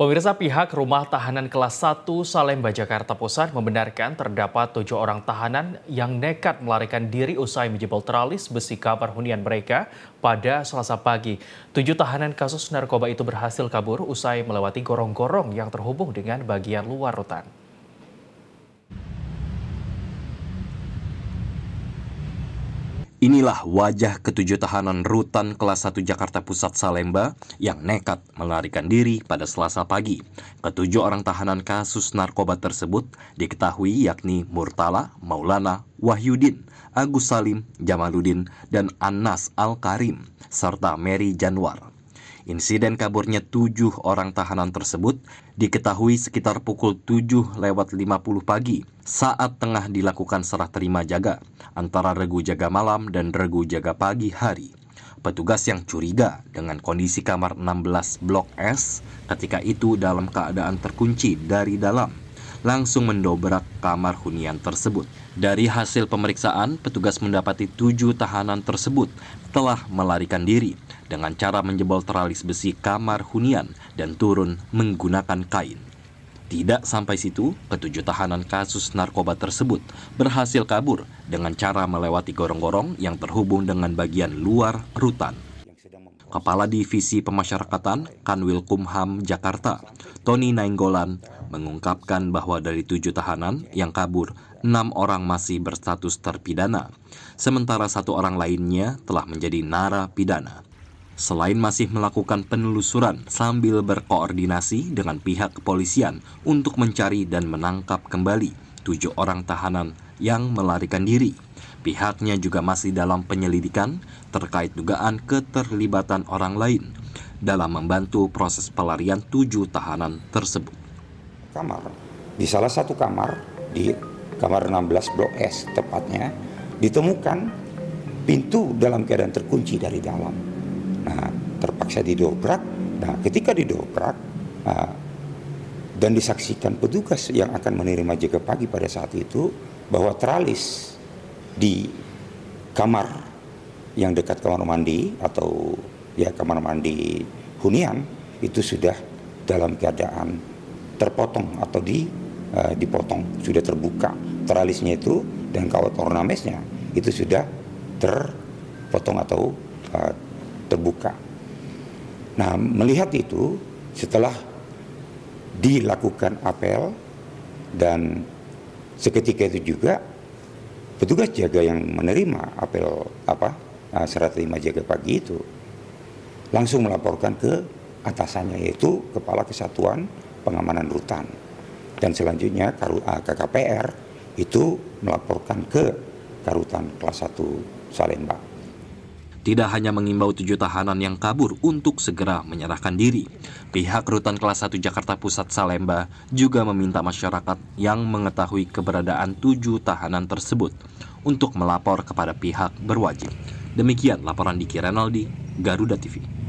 Pemirsa pihak rumah tahanan kelas 1 Salemba, Jakarta Pusat membenarkan terdapat tujuh orang tahanan yang nekat melarikan diri usai menjebol teralis besi kamar hunian mereka pada selasa pagi. Tujuh tahanan kasus narkoba itu berhasil kabur usai melewati gorong-gorong yang terhubung dengan bagian luar rutan. Inilah wajah ketujuh tahanan rutan kelas 1 Jakarta Pusat Salemba yang nekat melarikan diri pada selasa pagi. Ketujuh orang tahanan kasus narkoba tersebut diketahui yakni Murtala, Maulana, Wahyudin, Agus Salim, Jamaludin, dan Anas Al-Karim, serta Mary Januar. Insiden kaburnya tujuh orang tahanan tersebut diketahui sekitar pukul 7 lewat 50 pagi saat tengah dilakukan serah terima jaga antara regu jaga malam dan regu jaga pagi hari. Petugas yang curiga dengan kondisi kamar 16 blok S ketika itu dalam keadaan terkunci dari dalam langsung mendobrak kamar hunian tersebut. Dari hasil pemeriksaan, petugas mendapati tujuh tahanan tersebut telah melarikan diri dengan cara menjebol teralis besi kamar hunian dan turun menggunakan kain. Tidak sampai situ, ketujuh tahanan kasus narkoba tersebut berhasil kabur dengan cara melewati gorong-gorong yang terhubung dengan bagian luar rutan. Kepala Divisi Pemasyarakatan Kanwil Kumham Jakarta, Tony Nainggolan, mengungkapkan bahwa dari tujuh tahanan yang kabur, enam orang masih berstatus terpidana, sementara satu orang lainnya telah menjadi narapidana. Selain masih melakukan penelusuran sambil berkoordinasi dengan pihak kepolisian untuk mencari dan menangkap kembali tujuh orang tahanan yang melarikan diri. Pihaknya juga masih dalam penyelidikan terkait dugaan keterlibatan orang lain dalam membantu proses pelarian tujuh tahanan tersebut kamar. Di salah satu kamar, di kamar 16 blok S tepatnya, ditemukan pintu dalam keadaan terkunci dari dalam. Nah, terpaksa didobrak. Nah, ketika didobrak nah, dan disaksikan petugas yang akan menerima jaga pagi pada saat itu bahwa teralis di kamar yang dekat kamar mandi atau ya kamar mandi hunian itu sudah dalam keadaan terpotong atau di uh, dipotong sudah terbuka teralisnya itu dan kawat ornamesnya itu sudah terpotong atau uh, terbuka. Nah melihat itu setelah dilakukan apel dan seketika itu juga petugas jaga yang menerima apel apa uh, serat lima jaga pagi itu langsung melaporkan ke atasannya yaitu kepala kesatuan pengamanan rutan. Dan selanjutnya eh, KKPR itu melaporkan ke Karutan kelas 1 Salemba. Tidak hanya mengimbau tujuh tahanan yang kabur untuk segera menyerahkan diri, pihak Rutan Kelas 1 Jakarta Pusat Salemba juga meminta masyarakat yang mengetahui keberadaan tujuh tahanan tersebut untuk melapor kepada pihak berwajib. Demikian laporan Diki Renaldi, Garuda TV.